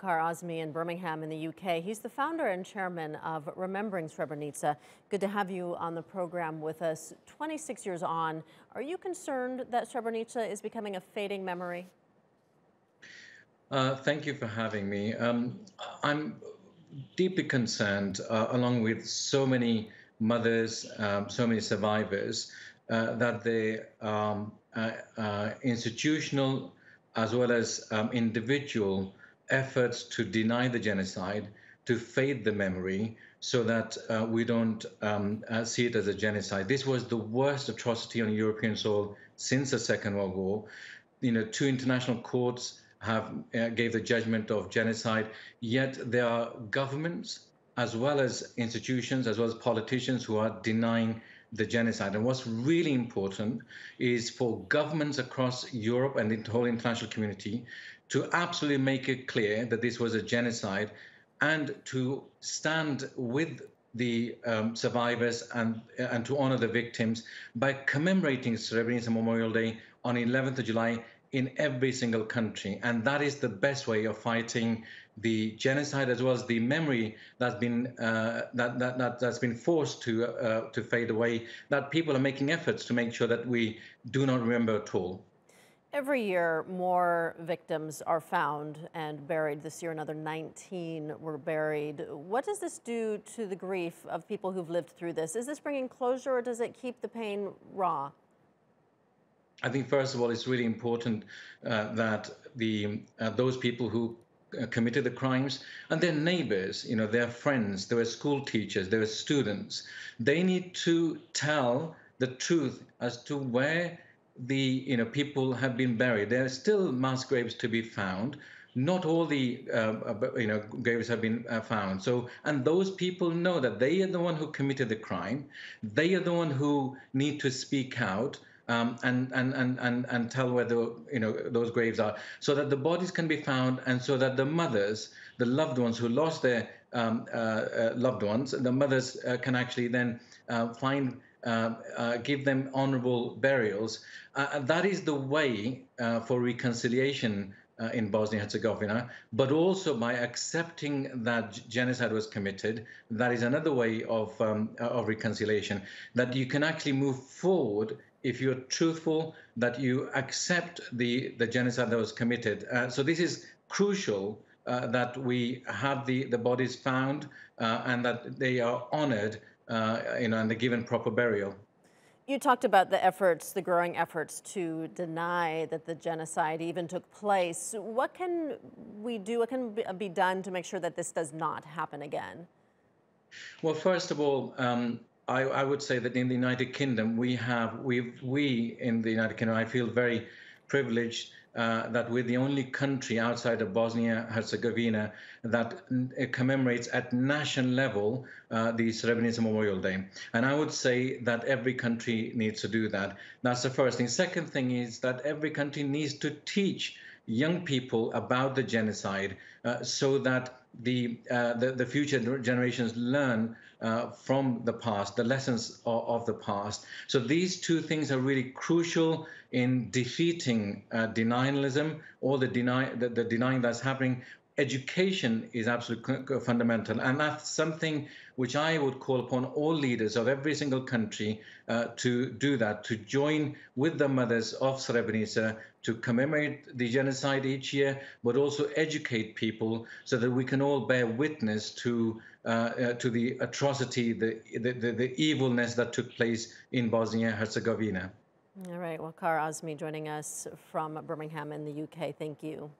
Waqar Azmi in Birmingham in the UK. He's the founder and chairman of Remembering Srebrenica. Good to have you on the program with us. 26 years on, are you concerned that Srebrenica is becoming a fading memory? Uh, thank you for having me. Um, I'm deeply concerned, uh, along with so many mothers, um, so many survivors, uh, that the um, uh, uh, institutional as well as um, individual efforts to deny the genocide, to fade the memory, so that uh, we don't um, uh, see it as a genocide. This was the worst atrocity on European soil since the Second World War. You know, two international courts have uh, gave the judgment of genocide. Yet there are governments, as well as institutions, as well as politicians, who are denying the genocide. And what's really important is for governments across Europe and the whole international community to absolutely make it clear that this was a genocide and to stand with the um, survivors and and to honor the victims by commemorating Srebrenica Memorial Day on 11th of July in every single country. And that is the best way of fighting the genocide as well as the memory that's been uh, that, that, that has been forced to uh, to fade away. That people are making efforts to make sure that we do not remember at all. Every year, more victims are found and buried. This year, another 19 were buried. What does this do to the grief of people who've lived through this? Is this bringing closure or does it keep the pain raw? I think first of all, it's really important uh, that the uh, those people who uh, committed the crimes and their neighbors, you know, their friends, their school teachers, their students, they need to tell the truth as to where the you know people have been buried. There are still mass graves to be found. Not all the uh, you know graves have been uh, found. So and those people know that they are the one who committed the crime. They are the one who need to speak out um, and, and, and, and, and tell where the, you know, those graves are so that the bodies can be found and so that the mothers, the loved ones who lost their um, uh, uh, loved ones, the mothers uh, can actually then uh, find uh, uh, give them honorable burials. Uh, that is the way uh, for reconciliation in Bosnia Herzegovina, but also by accepting that genocide was committed. That is another way of, um, of reconciliation, that you can actually move forward if you're truthful, that you accept the, the genocide that was committed. Uh, so this is crucial uh, that we have the, the bodies found uh, and that they are honored uh, you know, and they're given proper burial. You talked about the efforts, the growing efforts to deny that the genocide even took place. What can we do? What can be done to make sure that this does not happen again? Well, first of all, um, I, I, would say that in the United Kingdom, we have we we in the United Kingdom, I feel very privileged uh, that we're the only country outside of Bosnia Herzegovina that uh, commemorates at national level uh, the Srebrenica Memorial Day. And I would say that every country needs to do that. That's the first thing. Second thing is that every country needs to teach young people about the genocide uh, so that the, uh, the, the future generations learn uh, from the past, the lessons of, of, the past. So these two things are really crucial in defeating uh, denialism or the, deny, the, the, denying that's happening education is absolutely fundamental, and that's something which I would call upon all leaders of every single country uh, to do that, to join with the mothers of Srebrenica to commemorate the genocide each year, but also educate people so that we can all bear witness to uh, uh, to the atrocity, the, the, the, the evilness that took place in Bosnia Herzegovina. All right, well, Azmi joining us from Birmingham in the UK. Thank you.